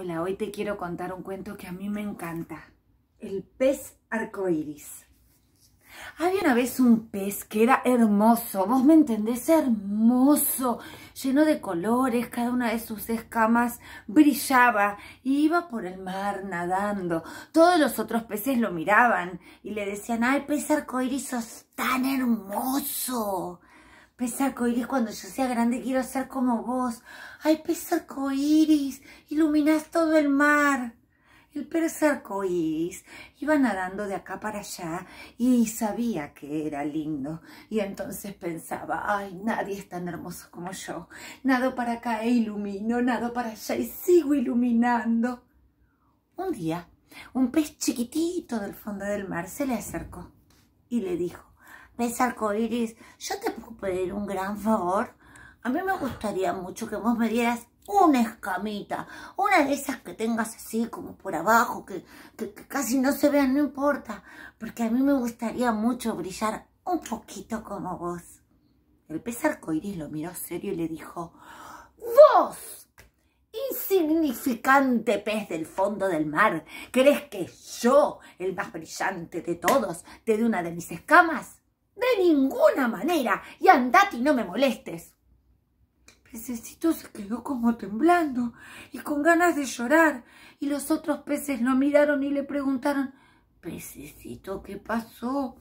Hola, hoy te quiero contar un cuento que a mí me encanta. El pez arcoíris. Había una vez un pez que era hermoso, vos me entendés, hermoso, lleno de colores, cada una de sus escamas brillaba y iba por el mar nadando. Todos los otros peces lo miraban y le decían, ay, pez arcoíris, sos tan hermoso. Pesarcoiris, cuando yo sea grande quiero ser como vos. Ay, pez iris, iluminás todo el mar. El pez arcoiris iba nadando de acá para allá y sabía que era lindo. Y entonces pensaba, ay, nadie es tan hermoso como yo. Nado para acá e ilumino, nado para allá y sigo iluminando. Un día, un pez chiquitito del fondo del mar se le acercó y le dijo, Pez arcoíris, yo te puedo pedir un gran favor. A mí me gustaría mucho que vos me dieras una escamita, una de esas que tengas así como por abajo, que, casi no se vean, no importa, porque a mí me gustaría mucho brillar un poquito como vos. El pez arcoíris lo miró serio y le dijo, ¡Vos! insignificante pez del fondo del mar, ¿crees que yo, el más brillante de todos, te dé una de mis escamas? De ninguna manera. Y andate y no me molestes. Pececito se quedó como temblando y con ganas de llorar. Y los otros peces lo miraron y le preguntaron, Pececito, ¿qué pasó?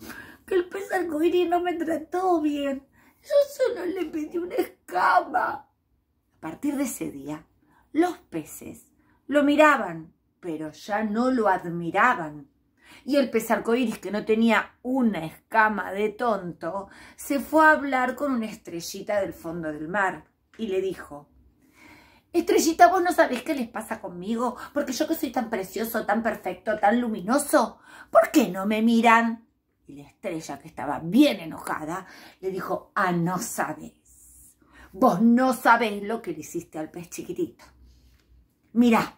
Que el pez arcoíris no me trató bien. Yo solo le pedí una escama. A partir de ese día, los peces lo miraban, pero ya no lo admiraban. Y el pez arcoíris, que no tenía una escama de tonto, se fue a hablar con una estrellita del fondo del mar y le dijo, Estrellita, vos no sabés qué les pasa conmigo, porque yo que soy tan precioso, tan perfecto, tan luminoso, ¿por qué no me miran? Y la estrella, que estaba bien enojada, le dijo, ah, no sabés, vos no sabés lo que le hiciste al pez chiquitito. Mirá,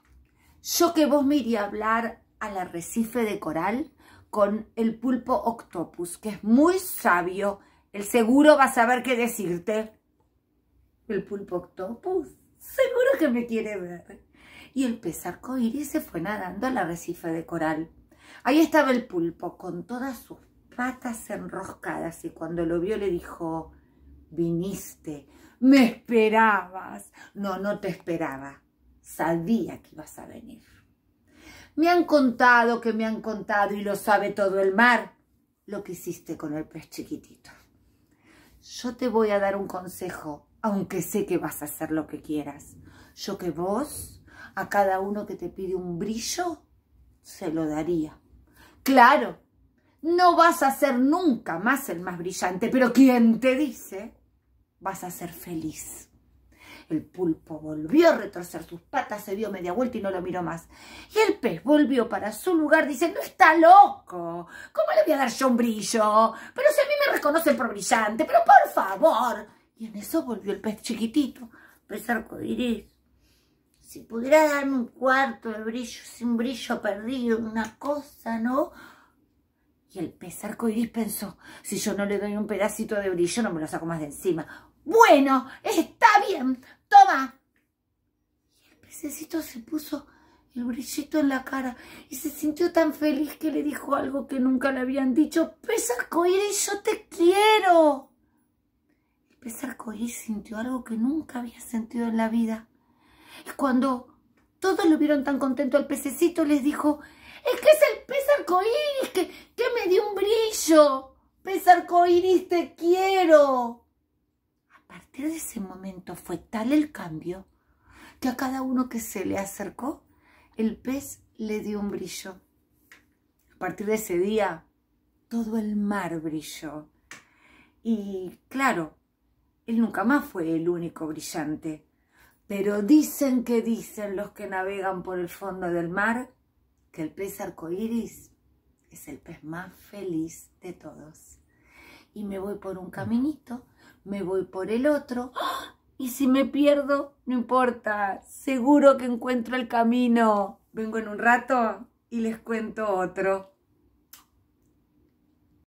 yo que vos me iría a hablar al arrecife de coral con el pulpo octopus, que es muy sabio. El seguro va a saber qué decirte. El pulpo octopus, seguro que me quiere ver. Y el pez arcoíris se fue nadando al arrecife de coral. Ahí estaba el pulpo con todas sus patas enroscadas y cuando lo vio le dijo, viniste, me esperabas. No, no te esperaba, sabía que ibas a venir. Me han contado que me han contado y lo sabe todo el mar lo que hiciste con el pez chiquitito. Yo te voy a dar un consejo, aunque sé que vas a hacer lo que quieras. Yo que vos, a cada uno que te pide un brillo, se lo daría. Claro, no vas a ser nunca más el más brillante, pero quien te dice, vas a ser feliz. El pulpo volvió a retorcer sus patas, se dio media vuelta y no lo miró más. Y el pez volvió para su lugar diciendo, está loco, ¿cómo le voy a dar yo un brillo? Pero si a mí me reconocen por brillante, pero por favor. Y en eso volvió el pez chiquitito, pez arcoiris. Si pudiera darme un cuarto de brillo, sin brillo perdido, una cosa, ¿no? Y el pez arcoiris pensó, si yo no le doy un pedacito de brillo, no me lo saco más de encima. Bueno, está bien, ¡Toma! Y el pececito se puso el brillito en la cara y se sintió tan feliz que le dijo algo que nunca le habían dicho. ¡Pez yo te quiero! El pez sintió algo que nunca había sentido en la vida. Y cuando todos lo vieron tan contento el pececito, les dijo, ¡Es que es el pez arcoíris que, me dio un brillo! ¡Pez te quiero! partir de ese momento fue tal el cambio que a cada uno que se le acercó, el pez le dio un brillo. A partir de ese día, todo el mar brilló. Y claro, él nunca más fue el único brillante. Pero dicen que dicen los que navegan por el fondo del mar que el pez arcoíris es el pez más feliz de todos. Y me voy por un caminito me voy por el otro. ¡Ah! Y si me pierdo, no importa, seguro que encuentro el camino. Vengo en un rato y les cuento otro.